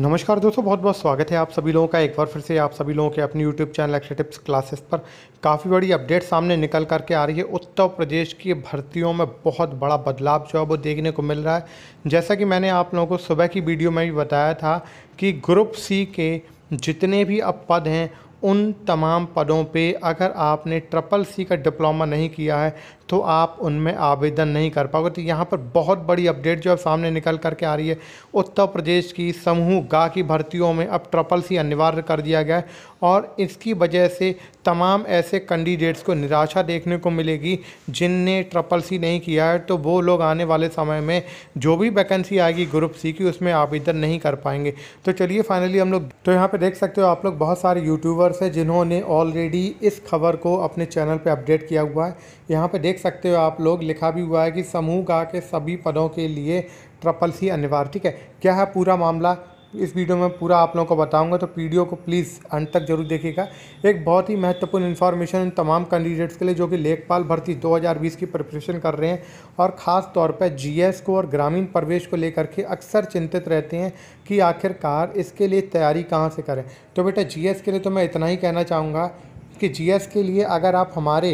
नमस्कार दोस्तों बहुत बहुत स्वागत है आप सभी लोगों का एक बार फिर से आप सभी लोगों के अपने YouTube channel extra tips classes पर काफ़ी बड़ी अपडेट सामने निकल करके आ रही है उत्तर प्रदेश की भर्तियों में बहुत बड़ा बदलाव जो है वो देखने को मिल रहा है जैसा कि मैंने आप लोगों को सुबह की वीडियो में भी बताया था कि ग्रुप सी के जितने भी अब पद हैं उन तमाम पदों पे अगर आपने ट्रिपल सी का डिप्लोमा नहीं किया है तो आप उनमें आवेदन नहीं कर पाओगे तो यहाँ पर बहुत बड़ी अपडेट जो अब सामने निकल करके आ रही है उत्तर प्रदेश की समूह गा की भर्तियों में अब ट्रिपल सी अनिवार्य कर दिया गया है और इसकी वजह से तमाम ऐसे कैंडिडेट्स को निराशा देखने को मिलेगी जिनने ट्रपल सी नहीं किया है तो वो लोग आने वाले समय में जो भी वैकेंसी आएगी ग्रुप सी की उसमें आवेदन नहीं कर पाएंगे तो चलिए फाइनली हम लोग तो यहाँ पे देख सकते हो आप लोग बहुत सारे यूट्यूबर्स हैं जिन्होंने ऑलरेडी इस खबर को अपने चैनल पर अपडेट किया हुआ है यहाँ पर देख सकते हो आप लोग लिखा भी हुआ है कि समूह गा के सभी पदों के लिए ट्रपल सी अनिवार्य ठीक है क्या है पूरा मामला इस वीडियो में पूरा आप लोगों को बताऊंगा तो वीडियो को प्लीज़ अंत तक जरूर देखिएगा एक बहुत ही महत्वपूर्ण इन्फॉर्मेशन इन तमाम कैंडिडेट्स के लिए जो कि लेखपाल भर्ती 2020 की प्रिपरेशन कर रहे हैं और ख़ास तौर पर जीएस को और ग्रामीण प्रवेश को लेकर के अक्सर चिंतित रहते हैं कि आखिरकार इसके लिए तैयारी कहाँ से करें तो बेटा जी के लिए तो मैं इतना ही कहना चाहूँगा कि जी के लिए अगर आप हमारे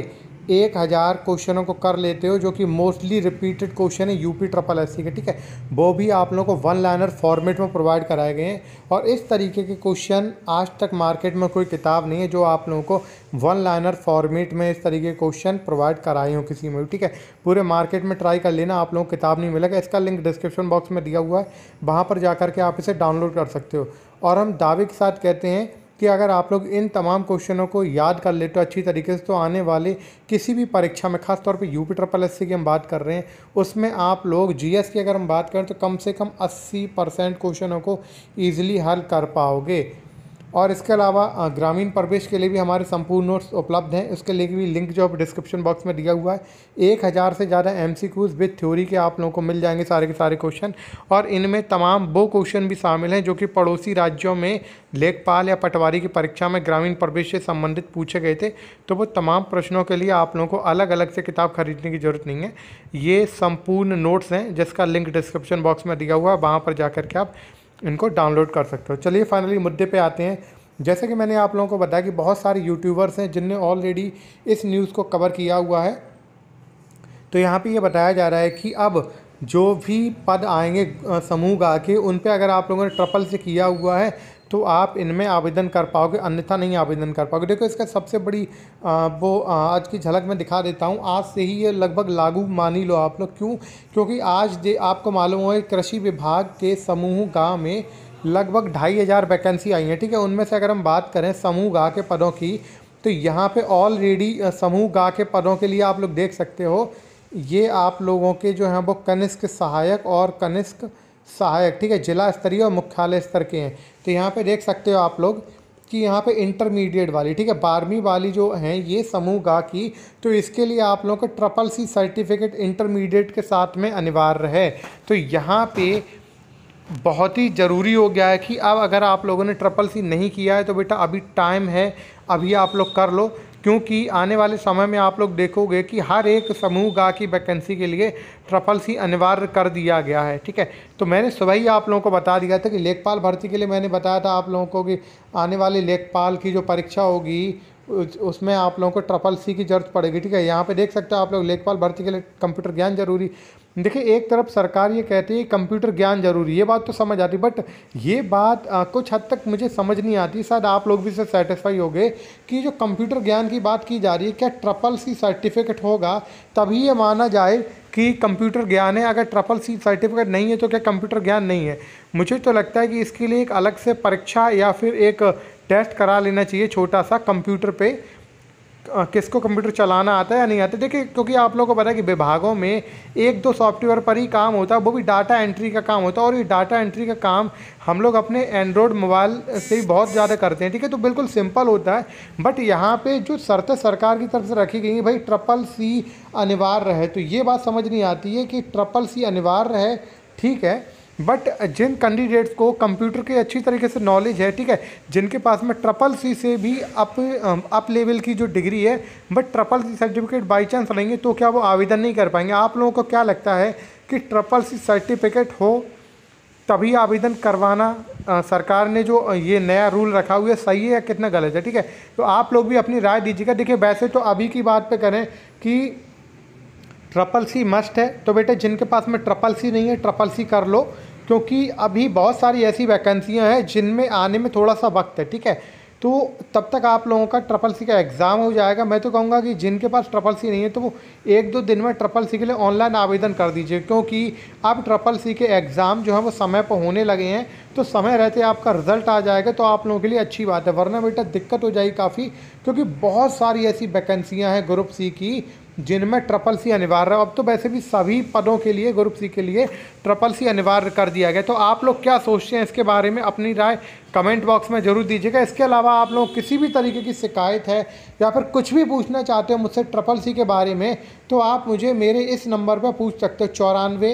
एक हज़ार क्वेश्चनों को कर लेते हो जो कि मोस्टली रिपीटेड क्वेश्चन है यूपी ट्रिपल एस के ठीक है वो भी आप लोगों को वन लाइनर फॉर्मेट में प्रोवाइड कराए गए हैं और इस तरीके के क्वेश्चन आज तक मार्केट में कोई किताब नहीं है जो आप लोगों को वन लाइनर फॉर्मेट में इस तरीके के क्वेश्चन प्रोवाइड कराए हो किसी में ठीक है पूरे मार्केट में ट्राई कर लेना आप लोगों को किताब नहीं मिलेगा इसका लिंक डिस्क्रिप्शन बॉक्स में दिया हुआ है वहाँ पर जा के आप इसे डाउनलोड कर सकते हो और हम दावे के साथ कहते हैं कि अगर आप लोग इन तमाम क्वेश्चनों को याद कर लेते हो अच्छी तरीके से तो आने वाले किसी भी परीक्षा में खासतौर पर यूपी पी ट्रिपल एस की हम बात कर रहे हैं उसमें आप लोग जीएस की अगर हम बात करें तो कम से कम 80 परसेंट क्वेश्चनों को ईजिली हल कर पाओगे और इसके अलावा ग्रामीण प्रवेश के लिए भी हमारे संपूर्ण नोट्स उपलब्ध हैं उसके लिए भी लिंक जो डिस्क्रिप्शन बॉक्स में दिया हुआ है एक हज़ार से ज़्यादा M C Qs with theory के आप लोगों को मिल जाएंगे सारे के सारे क्वेश्चन और इनमें तमाम वो क्वेश्चन भी शामिल हैं जो कि पड़ोसी राज्यों में लेखपाल या पटवारी की परीक्षा में ग्रामीण प्रवेश से संबंधित पूछे गए थे तो वो तमाम प्रश्नों के लिए आप लोगों को अलग अलग से किताब खरीदने की ज़रूरत नहीं है ये संपूर्ण नोट्स हैं जिसका लिंक डिस्क्रिप्शन बॉक्स में दिया हुआ है वहाँ पर जा के आप इनको डाउनलोड कर सकते हो चलिए फाइनली मुद्दे पे आते हैं जैसे कि मैंने आप लोगों को बताया कि बहुत सारे यूट्यूबर्स हैं जिनने ऑलरेडी इस न्यूज़ को कवर किया हुआ है तो यहाँ पे ये यह बताया जा रहा है कि अब जो भी पद आएंगे समूह गा के उन पे अगर आप लोगों ने ट्रपल से किया हुआ है तो आप इनमें आवेदन कर पाओगे अन्यथा नहीं आवेदन कर पाओगे देखो इसका सबसे बड़ी आ, वो आ, आज की झलक मैं दिखा देता हूँ आज से ही ये लगभग लागू मानी लो आप लोग क्यों क्योंकि आज जे आपको मालूम हो कृषि विभाग के समूह गाँव में लगभग ढाई हज़ार वैकेंसी आई हैं ठीक है उनमें से अगर हम बात करें समूह गा के पदों की तो यहाँ पे ऑलरेडी समूह गा के पदों के लिए आप लोग देख सकते हो ये आप लोगों के जो हैं वो कनिष्क सहायक और कनिष्क सहायक ठीक है जिला स्तरीय और मुख्यालय स्तर के हैं तो यहाँ पे देख सकते हो आप लोग कि यहाँ पे इंटरमीडिएट वाली ठीक है बारहवीं वाली जो हैं ये समूह गा की तो इसके लिए आप लोगों को ट्रिपल सी सर्टिफिकेट इंटरमीडिएट के साथ में अनिवार्य है तो यहाँ पे बहुत ही ज़रूरी हो गया है कि अब अगर आप लोगों ने ट्रिपल सी नहीं किया है तो बेटा अभी टाइम है अभी आप लोग कर लो क्योंकि आने वाले समय में आप लोग देखोगे कि हर एक समूह गा की वैकेंसी के लिए ट्रपल सी अनिवार्य कर दिया गया है ठीक है तो मैंने सुबह ही आप लोगों को बता दिया था कि लेखपाल भर्ती के लिए मैंने बताया था आप लोगों को कि आने वाली लेखपाल की जो परीक्षा होगी उसमें आप लोगों को ट्रपल सी की जरूरत पड़ेगी ठीक है यहाँ पे देख सकते हो आप लोग लेखपाल भर्ती के लिए कंप्यूटर ज्ञान जरूरी देखिए एक तरफ सरकार ये कहती है कंप्यूटर ज्ञान जरूरी ये बात तो समझ आती बट ये बात आ, कुछ हद तक मुझे समझ नहीं आती शायद आप लोग भी इससे सेटिस्फाई हो गए कि जो कंप्यूटर ज्ञान की बात की जा रही है क्या ट्रपल सी सर्टिफिकेट होगा तभी ये माना जाए कि कंप्यूटर ज्ञान है अगर ट्रपल सी सर्टिफिकेट नहीं है तो क्या कंप्यूटर ज्ञान नहीं है मुझे तो लगता है कि इसके लिए एक अलग से परीक्षा या फिर एक टेस्ट करा लेना चाहिए छोटा सा कंप्यूटर पे किसको कंप्यूटर चलाना आता है या नहीं आता देखिए क्योंकि आप लोगों को पता है कि विभागों में एक दो सॉफ्टवेयर पर ही काम होता है वो भी डाटा एंट्री का काम होता है और ये डाटा एंट्री का काम हम लोग अपने एंड्रॉयड मोबाइल से ही बहुत ज़्यादा करते हैं ठीक है तो बिल्कुल सिंपल होता है बट यहाँ पर जो शर्तें सरकार की तरफ से रखी गई हैं भाई ट्रपल सी अनिवार्य है तो ये बात समझ नहीं आती है कि ट्रपल सी अनिवार्य है ठीक है बट जिन कैंडिडेट्स को कंप्यूटर के अच्छी तरीके से नॉलेज है ठीक है जिनके पास में ट्रपल सी से भी अप अप लेवल की जो डिग्री है but triple C certificate by chance रहेंगे तो क्या वो आवेदन नहीं कर पाएंगे आप लोगों को क्या लगता है कि ट्रपल सी सर्टिफिकेट हो तभी आवेदन करवाना आ, uh, सरकार ने जो uh, ये नया रूल रखा हुआ है सही है या कितना गलत है ठीक है तो आप लोग भी अपनी राय दीजिएगा देखिए वैसे तो अभी की बात पे करें कि ट्रपल सी मस्ट है तो बेटे जिनके पास में ट्रपल सी नहीं है ट्रपल सी कर लो क्योंकि अभी बहुत सारी ऐसी वैकेंसियाँ हैं जिनमें आने में थोड़ा सा वक्त है ठीक है तो तब तक आप लोगों का ट्रपल सी का एग्ज़ाम हो जाएगा मैं तो कहूँगा कि जिनके पास ट्रपल सी नहीं है तो वो एक दो दिन में ट्रपल सी के लिए ऑनलाइन आवेदन कर दीजिए क्योंकि अब ट्रपल सी के एग्ज़ाम जो है वो समय पर होने लगे हैं तो समय रहते आपका रिजल्ट आ जाएगा तो आप लोगों के लिए अच्छी बात है वरना बेटा दिक्कत हो जाएगी काफ़ी क्योंकि बहुत सारी ऐसी वैकेंसियाँ हैं ग्रुप सी की जिनमें ट्रपल सी अनिवार्य अब तो वैसे भी सभी पदों के लिए ग्रुप सी के लिए ट्रपल सी अनिवार्य कर दिया गया तो आप लोग क्या सोचते हैं इसके बारे में अपनी राय कमेंट बॉक्स में ज़रूर दीजिएगा इसके अलावा आप लोग किसी भी तरीके की शिकायत है या फिर कुछ भी पूछना चाहते हो मुझसे ट्रपल सी के बारे में तो आप मुझे मेरे इस नंबर पर पूछ सकते हो चौरानवे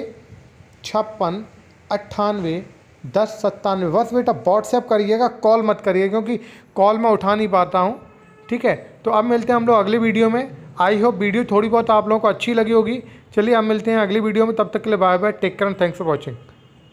छप्पन अट्ठानवे दस सत्तानवे बस बेटा व्हाट्सएप करिएगा कॉल मत करिए क्योंकि कॉल मैं उठा नहीं पाता हूँ ठीक है तो अब मिलते हैं हम लोग अगले वीडियो में आई होप वीडियो थोड़ी बहुत आप लोगों को अच्छी लगी होगी चलिए हम मिलते हैं अगली वीडियो में तब तक के लिए bye bye take care and thanks for watching